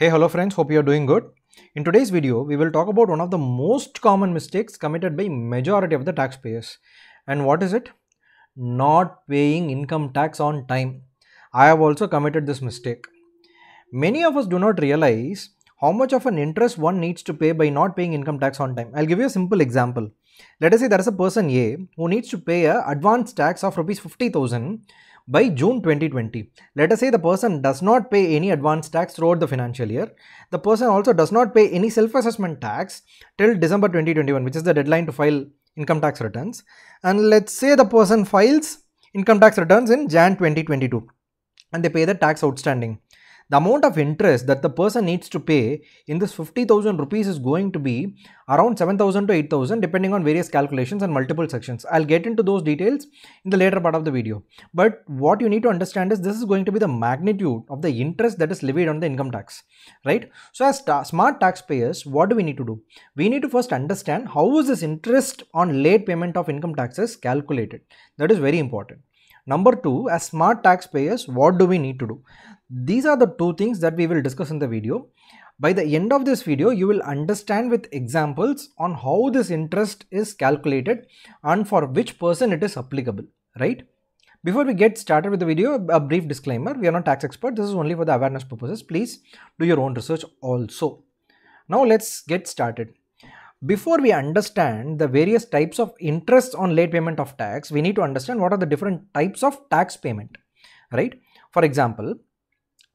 Hey hello friends, hope you are doing good. In today's video, we will talk about one of the most common mistakes committed by majority of the taxpayers. And what is it? Not paying income tax on time. I have also committed this mistake. Many of us do not realize how much of an interest one needs to pay by not paying income tax on time. I'll give you a simple example. Let us say there is a person A who needs to pay a advance tax of rupees 50,000 by June 2020. Let us say the person does not pay any advance tax throughout the financial year. The person also does not pay any self-assessment tax till December 2021, which is the deadline to file income tax returns. And let's say the person files income tax returns in Jan 2022 and they pay the tax outstanding the amount of interest that the person needs to pay in this 50,000 rupees is going to be around 7,000 to 8,000 depending on various calculations and multiple sections. I'll get into those details in the later part of the video. But what you need to understand is this is going to be the magnitude of the interest that is levied on the income tax, right? So as ta smart taxpayers, what do we need to do? We need to first understand how is this interest on late payment of income taxes calculated. That is very important. Number two, as smart taxpayers, what do we need to do? These are the two things that we will discuss in the video. By the end of this video, you will understand with examples on how this interest is calculated and for which person it is applicable, right? Before we get started with the video, a brief disclaimer. We are not tax experts. This is only for the awareness purposes. Please do your own research also. Now let's get started. Before we understand the various types of interest on late payment of tax, we need to understand what are the different types of tax payment, right? For example,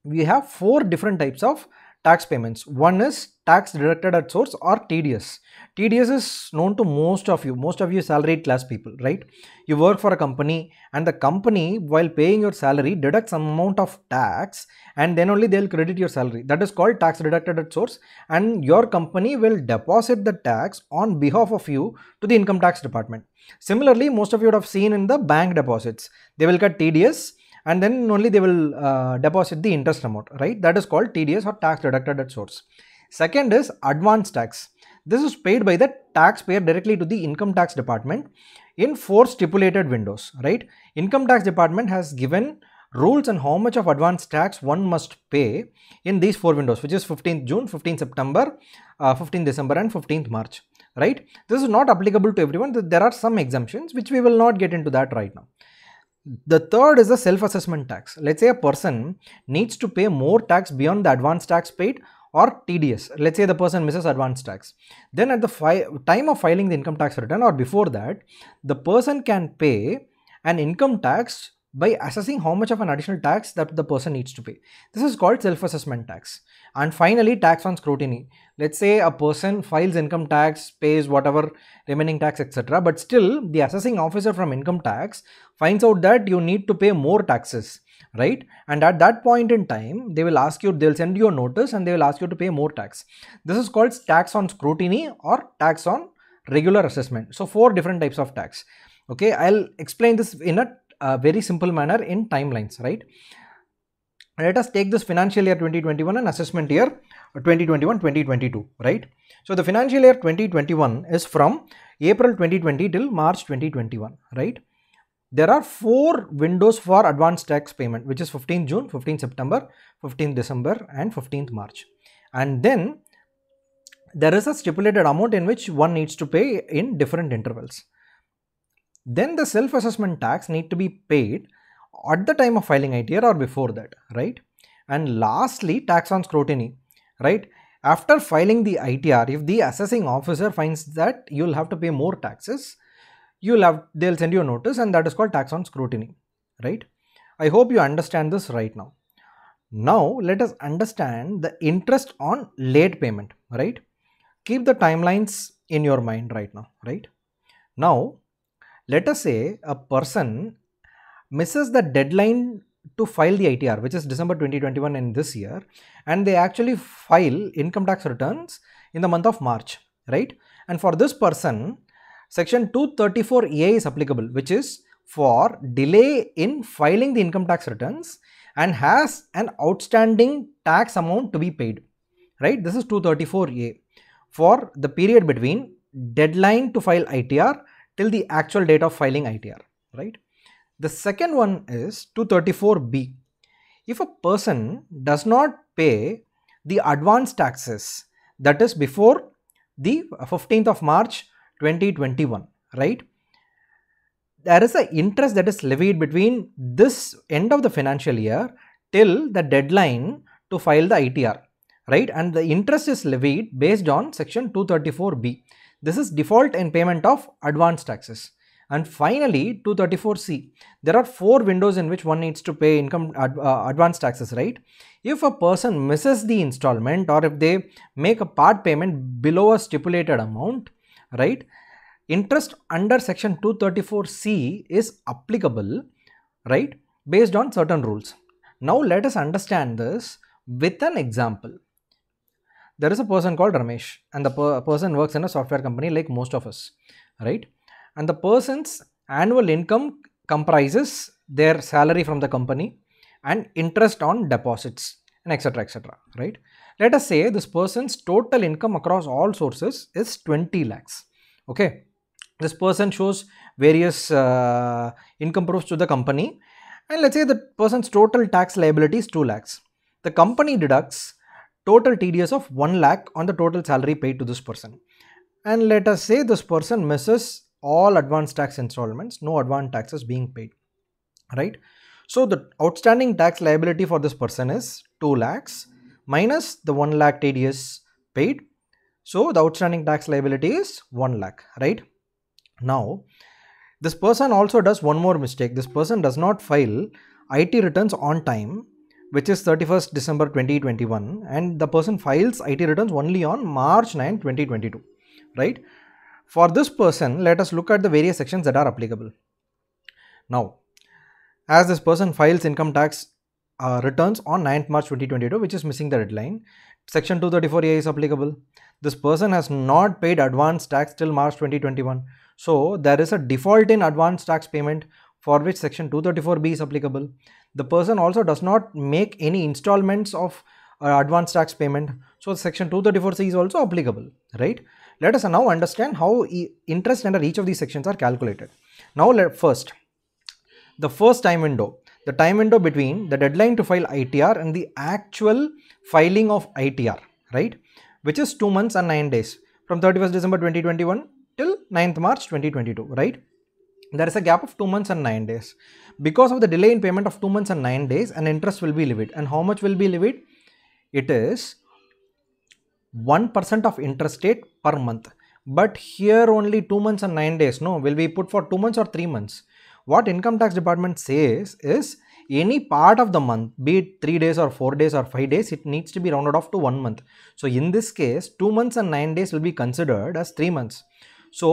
we have four different types of tax payments. One is tax deducted at source or TDS. TDS is known to most of you, most of you salaried class people, right? You work for a company and the company while paying your salary deducts some amount of tax and then only they'll credit your salary. That is called tax deducted at source and your company will deposit the tax on behalf of you to the income tax department. Similarly, most of you would have seen in the bank deposits, they will cut TDS and then only they will uh, deposit the interest amount, right? That is called TDS or tax deducted at source. Second is advance tax. This is paid by the taxpayer directly to the income tax department in four stipulated windows, right? Income tax department has given rules on how much of advance tax one must pay in these four windows which is 15th June, 15th September, uh, 15th December and 15th March, right? This is not applicable to everyone. There are some exemptions which we will not get into that right now. The third is the self-assessment tax. Let's say a person needs to pay more tax beyond the advance tax paid or TDS. Let's say the person misses advance tax. Then at the time of filing the income tax return or before that, the person can pay an income tax by assessing how much of an additional tax that the person needs to pay. This is called self-assessment tax. And finally, tax on scrutiny. Let's say a person files income tax, pays whatever remaining tax, etc. But still, the assessing officer from income tax finds out that you need to pay more taxes, right? And at that point in time, they will ask you, they'll send you a notice and they will ask you to pay more tax. This is called tax on scrutiny or tax on regular assessment. So, four different types of tax okay i'll explain this in a a very simple manner in timelines, right? Let us take this financial year 2021 and assessment year 2021-2022, right? So the financial year 2021 is from April 2020 till March 2021, right? There are four windows for advance tax payment, which is 15 June, 15 September, 15 December and 15th March. And then there is a stipulated amount in which one needs to pay in different intervals then the self-assessment tax need to be paid at the time of filing ITR or before that, right? And lastly, tax on scrutiny, right? After filing the ITR, if the assessing officer finds that you'll have to pay more taxes, you'll have they'll send you a notice and that is called tax on scrutiny, right? I hope you understand this right now. Now let us understand the interest on late payment, right? Keep the timelines in your mind right now, right? Now let us say a person misses the deadline to file the ITR, which is December 2021 in this year, and they actually file income tax returns in the month of March, right? And for this person, section 234 EA is applicable, which is for delay in filing the income tax returns and has an outstanding tax amount to be paid, right? This is 234A for the period between deadline to file ITR till the actual date of filing ITR, right? The second one is 234B. If a person does not pay the advance taxes that is before the 15th of March 2021, right? There is an interest that is levied between this end of the financial year till the deadline to file the ITR, right? And the interest is levied based on section 234B. This is default and payment of advanced taxes. And finally, 234C. There are four windows in which one needs to pay income ad, uh, advance taxes, right? If a person misses the installment or if they make a part payment below a stipulated amount, right? Interest under section 234C is applicable, right? Based on certain rules. Now let us understand this with an example there is a person called Ramesh and the per person works in a software company like most of us, right? And the person's annual income comprises their salary from the company and interest on deposits and etc etc right let us say this person's total income across all sources is 20 lakhs okay this person shows various uh, income proofs to the company and let's say the person's total tax liability is 2 lakhs the company deducts total TDS of 1 lakh on the total salary paid to this person. And let us say this person misses all advance tax installments, no advance taxes being paid, right? So the outstanding tax liability for this person is 2 lakhs minus the 1 lakh TDS paid. So the outstanding tax liability is 1 lakh, right? Now, this person also does one more mistake. This person does not file IT returns on time which is 31st December 2021 and the person files IT returns only on March 9, 2022, right? For this person, let us look at the various sections that are applicable. Now, as this person files income tax uh, returns on 9th March 2022, which is missing the deadline, section 234A is applicable. This person has not paid advance tax till March 2021. So, there is a default in advance tax payment for which section 234B is applicable the person also does not make any installments of uh, advance tax payment. So section 234C is also applicable, right? Let us now understand how e interest under each of these sections are calculated. Now let first, the first time window, the time window between the deadline to file ITR and the actual filing of ITR, right? Which is 2 months and 9 days from 31st December 2021 till 9th March 2022, right? There is a gap of 2 months and 9 days because of the delay in payment of 2 months and 9 days an interest will be levied and how much will be levied it is 1% of interest rate per month but here only 2 months and 9 days no will be put for 2 months or 3 months what income tax department says is any part of the month be it 3 days or 4 days or 5 days it needs to be rounded off to 1 month so in this case 2 months and 9 days will be considered as 3 months so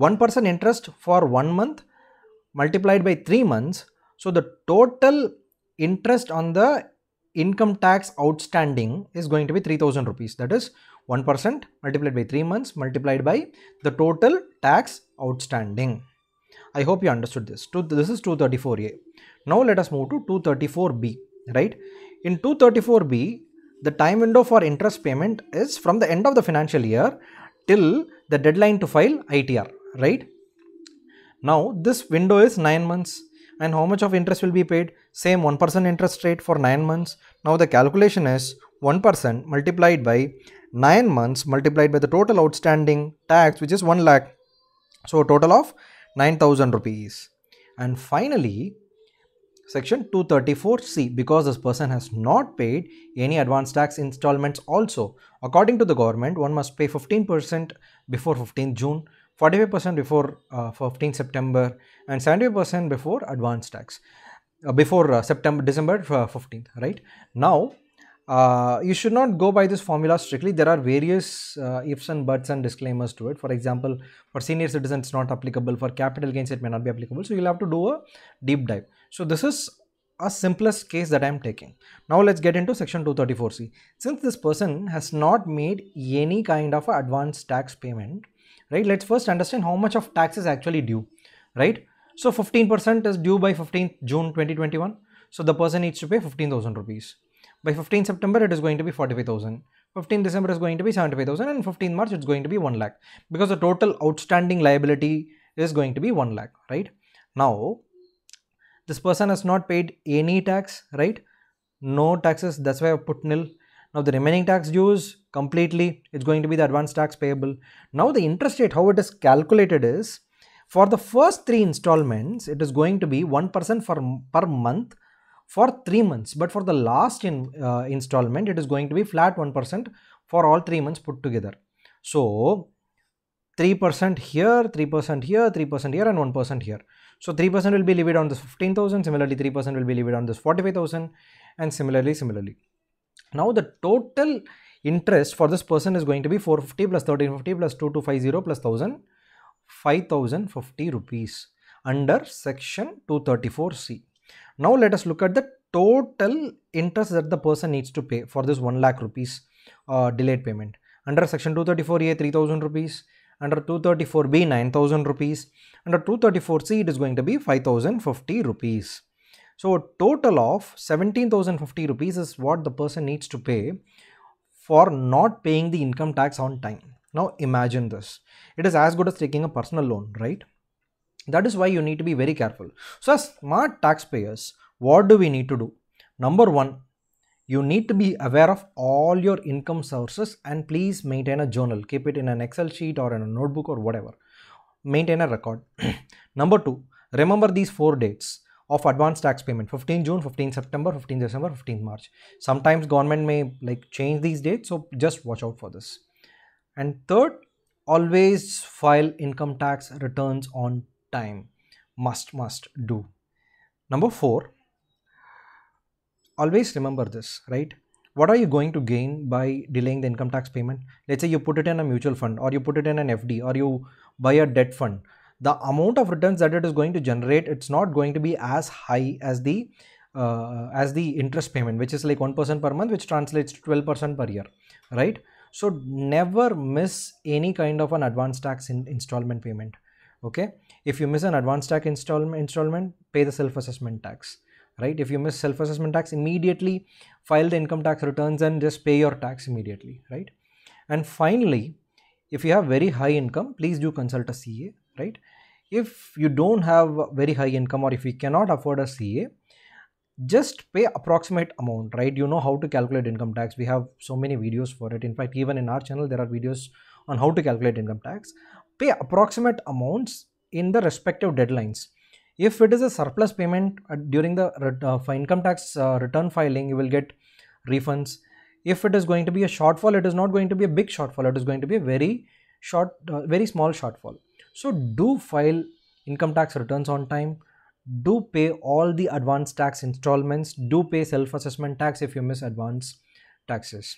1% interest for 1 month multiplied by 3 months. So the total interest on the income tax outstanding is going to be 3000 rupees that is 1% multiplied by 3 months multiplied by the total tax outstanding. I hope you understood this. This is 234A. Now let us move to 234B, right? In 234B, the time window for interest payment is from the end of the financial year till the deadline to file ITR, right? Now this window is 9 months and how much of interest will be paid? Same 1% interest rate for 9 months. Now the calculation is 1% multiplied by 9 months multiplied by the total outstanding tax which is 1 lakh. So total of 9000 rupees. And finally section 234c because this person has not paid any advance tax installments also. According to the government one must pay 15% before 15th June 45% before uh, 15 September and 70% before advanced tax uh, before uh, September December 15th uh, right now uh, you should not go by this formula strictly there are various uh, ifs and buts and disclaimers to it for example for senior citizens it's not applicable for capital gains it may not be applicable so you'll have to do a deep dive so this is a simplest case that I am taking. Now let's get into section 234C. Since this person has not made any kind of advance tax payment, right? Let's first understand how much of tax is actually due, right? So 15% is due by 15th June 2021. So the person needs to pay 15,000 rupees. By 15 September, it is going to be 45,000. 15 December is going to be 75,000 and 15 March it's going to be 1 lakh because the total outstanding liability is going to be 1 lakh, right? Now, this person has not paid any tax, right? No taxes, that's why I put nil. Now, the remaining tax due is completely, it's going to be the advance tax payable. Now the interest rate, how it is calculated is, for the first three installments, it is going to be 1% for, per month for three months. But for the last in, uh, installment, it is going to be flat 1% for all three months put together. So 3% here, 3% here, 3% here and 1% here. So 3% will be levied on this 15,000, similarly 3% will be levied on this 45,000 and similarly, similarly. Now the total interest for this person is going to be 450 plus 1350 plus 2250 plus 1000 5050 rupees under section 234c now let us look at the total interest that the person needs to pay for this 1 lakh rupees uh, delayed payment under section 234a 3000 rupees under 234b 9000 rupees under 234c it is going to be 5050 rupees so total of 17050 rupees is what the person needs to pay for not paying the income tax on time. Now imagine this. It is as good as taking a personal loan, right? That is why you need to be very careful. So as smart taxpayers, what do we need to do? Number one, you need to be aware of all your income sources and please maintain a journal. Keep it in an Excel sheet or in a notebook or whatever. Maintain a record. Number two, remember these four dates of advance tax payment 15 June 15 September 15 December 15 March sometimes government may like change these dates so just watch out for this and third always file income tax returns on time must must do number 4 always remember this right what are you going to gain by delaying the income tax payment let's say you put it in a mutual fund or you put it in an fd or you buy a debt fund the amount of returns that it is going to generate it's not going to be as high as the uh, as the interest payment which is like 1% per month which translates to 12% per year right so never miss any kind of an advance tax in installment payment okay if you miss an advance tax installment installment pay the self assessment tax right if you miss self assessment tax immediately file the income tax returns and just pay your tax immediately right and finally if you have very high income please do consult a ca right if you don't have very high income or if you cannot afford a ca just pay approximate amount right you know how to calculate income tax we have so many videos for it in fact even in our channel there are videos on how to calculate income tax pay approximate amounts in the respective deadlines if it is a surplus payment uh, during the uh, income tax uh, return filing you will get refunds if it is going to be a shortfall it is not going to be a big shortfall it is going to be a very short uh, very small shortfall so do file income tax returns on time. Do pay all the advance tax installments. Do pay self-assessment tax if you miss advance taxes.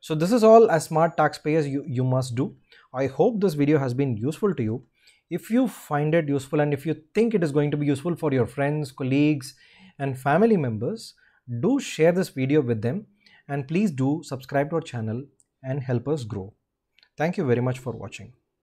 So this is all as smart taxpayers you, you must do. I hope this video has been useful to you. If you find it useful and if you think it is going to be useful for your friends, colleagues and family members, do share this video with them and please do subscribe to our channel and help us grow. Thank you very much for watching.